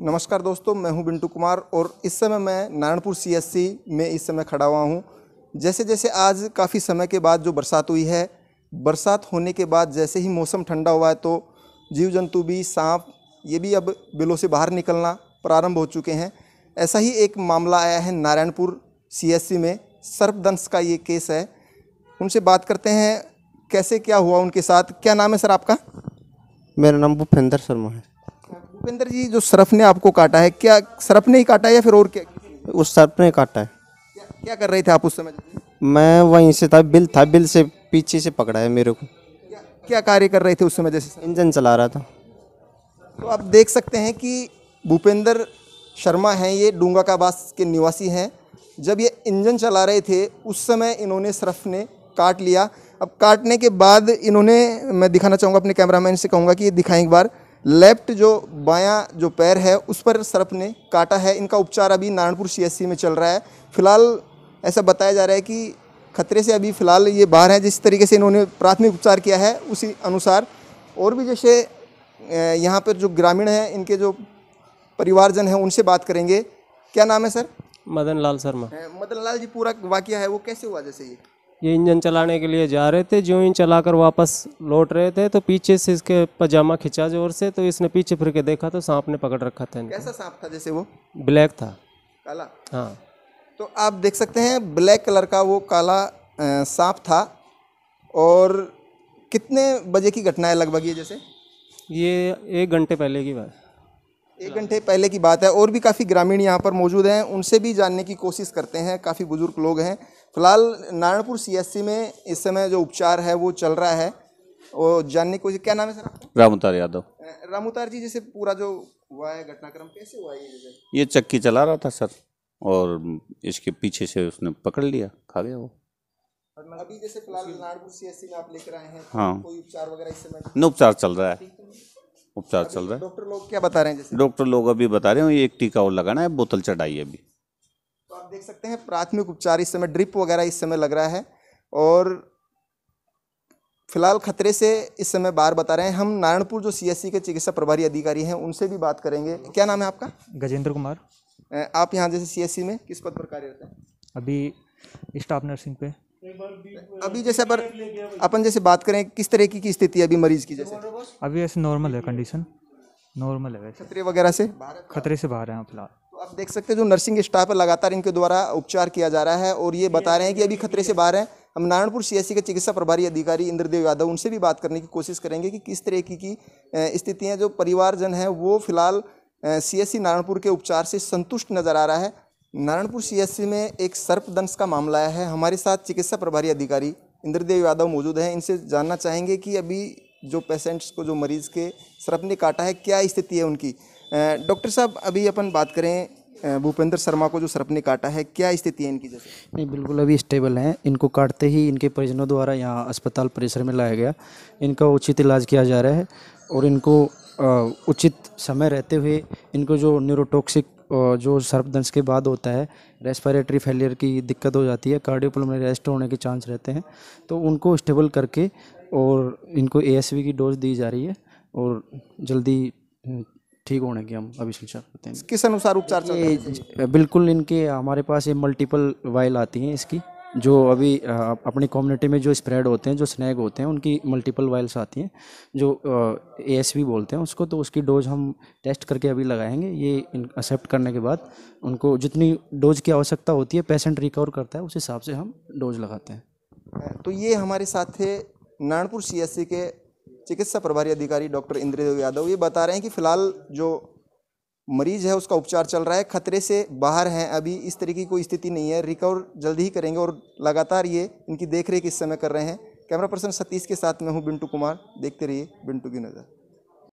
नमस्कार दोस्तों मैं हूं बिंटू कुमार और इस समय मैं नारायणपुर सीएससी में इस समय खड़ा हुआ हूं जैसे जैसे आज काफ़ी समय के बाद जो बरसात हुई है बरसात होने के बाद जैसे ही मौसम ठंडा हुआ है तो जीव जंतु भी सांप ये भी अब बिलों से बाहर निकलना प्रारंभ हो चुके हैं ऐसा ही एक मामला आया है नारायणपुर सी में सर्पदंश का ये केस है उनसे बात करते हैं कैसे क्या हुआ उनके साथ क्या नाम है सर आपका मेरा नाम भूपेंद्र शर्मा है उपेंद्र जी जो सरफ ने आपको काटा है क्या सरफ ने ही काटा है या फिर और क्या उस सरफ ने काटा है क्या, क्या कर रहे थे आप उस समय मैं वहीं से था बिल था बिल से पीछे से पकड़ा है मेरे को क्या, क्या कार्य कर रहे थे उस समय जैसे इंजन चला रहा था तो आप देख सकते हैं कि भूपेंद्र शर्मा हैं ये डूंगा काबास के निवासी हैं जब ये इंजन चला रहे थे उस समय इन्होंने सरफ ने काट लिया अब काटने के बाद इन्होंने मैं दिखाना चाहूँगा अपने कैमरामैन से कहूँगा कि ये दिखाएं एक बार लेफ्ट जो बायां जो पैर है उस पर सर्प ने काटा है इनका उपचार अभी नारायणपुर सीएससी में चल रहा है फिलहाल ऐसा बताया जा रहा है कि खतरे से अभी फ़िलहाल ये बाहर हैं जिस तरीके से इन्होंने प्राथमिक उपचार किया है उसी अनुसार और भी जैसे यहाँ पर जो ग्रामीण हैं इनके जो परिवारजन हैं उनसे बात करेंगे क्या नाम है सर मदन लाल शर्मा मदन लाल जी पूरा वाक्य है वो कैसे हुआ जैसे ये ये इंजन चलाने के लिए जा रहे थे जो ही चलाकर वापस लौट रहे थे तो पीछे से इसके पजामा खिंचा जोर से तो इसने पीछे फिर के देखा तो सांप ने पकड़ रखा था कैसा सांप था जैसे वो ब्लैक था काला हाँ तो आप देख सकते हैं ब्लैक कलर का वो काला सांप था और कितने बजे की घटना है लगभग ये जैसे ये एक घंटे पहले की बात एक घंटे पहले की बात है और भी काफ़ी ग्रामीण यहाँ पर मौजूद हैं उनसे भी जानने की कोशिश करते हैं काफ़ी बुजुर्ग लोग हैं फिलहाल नारायणपुर सीएससी में इस समय जो उपचार है वो चल रहा है और जानने की कोशिश क्या नाम है सर रामउतार यादव रामउतार जी जैसे पूरा जो हुआ है घटनाक्रम कैसे हुआ है ये ये चक्की चला रहा था सर और इसके पीछे से उसने पकड़ लिया खा गया वो अभी जैसे फिलहाल नारायणपुर सीएससी में आप लेकर आए हैं हाँ कोई उपचार वगैरह इस समय उपचार चल रहा है उपचार चल रहा है डॉक्टर लोग क्या बता रहे हैं जैसे डॉक्टर लोग अभी बता रहे हैं ये एक टीका और लगाना है बोतल चढ़ाई अभी तो आप देख सकते हैं प्राथमिक उपचार इस समय ड्रिप वगैरह इस समय लग रहा है और फिलहाल खतरे से इस समय बाहर बता रहे हैं हम नारायणपुर जो सीएससी के चिकित्सा प्रभारी अधिकारी हैं उनसे भी बात करेंगे क्या नाम है आपका गजेंद्र कुमार आप यहाँ जैसे सीएससी में किस पद पर कार्यरत हैं अभी स्टाफ नर्सिंग पे अभी जैसे पर अपन जैसे बात करें किस तरह की, की स्थिति है अभी मरीज की जैसे अभी ऐसे नॉर्मल है कंडीशन नॉर्मल है खतरे वगैरह से खतरे से बाहर हैं फिलहाल तो आप देख सकते हैं जो नर्सिंग स्टाफ है लगातार इनके द्वारा उपचार किया जा रहा है और ये बता रहे हैं कि अभी खतरे से बाहर हैं हम नारायणपुर सीएससी के चिकित्सा प्रभारी अधिकारी इंद्रदेव यादव उनसे भी बात करने की कोशिश करेंगे कि किस तरह की, की स्थितियाँ जो परिवारजन हैं वो फिलहाल सीएससी नारायणपुर के उपचार से संतुष्ट नज़र आ रहा है नारायणपुर सीएससी में एक सर्पदंश का मामला आया है हमारे साथ चिकित्सा प्रभारी अधिकारी इंद्रदेव यादव मौजूद हैं इनसे जानना चाहेंगे कि अभी जो पेशेंट्स को जो मरीज़ के सर्प ने काटा है क्या स्थिति है उनकी डॉक्टर साहब अभी अपन बात करें भूपेंद्र शर्मा को जो सर्प ने काटा है क्या स्थिति है इनकी जैसे नहीं बिल्कुल अभी स्टेबल हैं इनको काटते ही इनके परिजनों द्वारा यहाँ अस्पताल परिसर में लाया गया इनका उचित इलाज किया जा रहा है और इनको उचित समय रहते हुए इनको जो न्यूरोटॉक्सिक जो सर्पदंश के बाद होता है रेस्पिरेटरी फेलियर की दिक्कत हो जाती है कार्डियोपलमरी अरेस्ट होने के चांस रहते हैं तो उनको स्टेबल करके और इनको ए की डोज दी जा रही है और जल्दी हम्म, ठीक होने की हम अभी शिक्षा करते हैं किस अनुसार उपचार ये बिल्कुल इनके हमारे पास ये मल्टीपल वाइल आती हैं इसकी जो अभी अपनी कम्युनिटी में जो स्प्रेड होते हैं जो स्नैग होते हैं उनकी मल्टीपल वायल्स आती हैं जो ए एस वी बोलते हैं उसको तो उसकी डोज हम टेस्ट करके अभी लगाएंगे ये एक्सेप्ट करने के बाद उनको जितनी डोज की आवश्यकता होती है पेशेंट रिकवर करता है उस हिसाब से हम डोज लगाते हैं तो ये हमारे साथ थे नारायणपुर सी के चिकित्सा प्रभारी अधिकारी डॉक्टर इंद्रदेव यादव ये बता रहे हैं कि फिलहाल जो मरीज है उसका उपचार चल रहा है खतरे से बाहर हैं अभी इस तरीके की कोई स्थिति नहीं है रिकवर जल्दी ही करेंगे और लगातार ये इनकी देख रेख इस समय कर रहे हैं कैमरा पर्सन सतीश के साथ मैं हूँ बिंटू कुमार देखते रहिए बिंटू की नज़र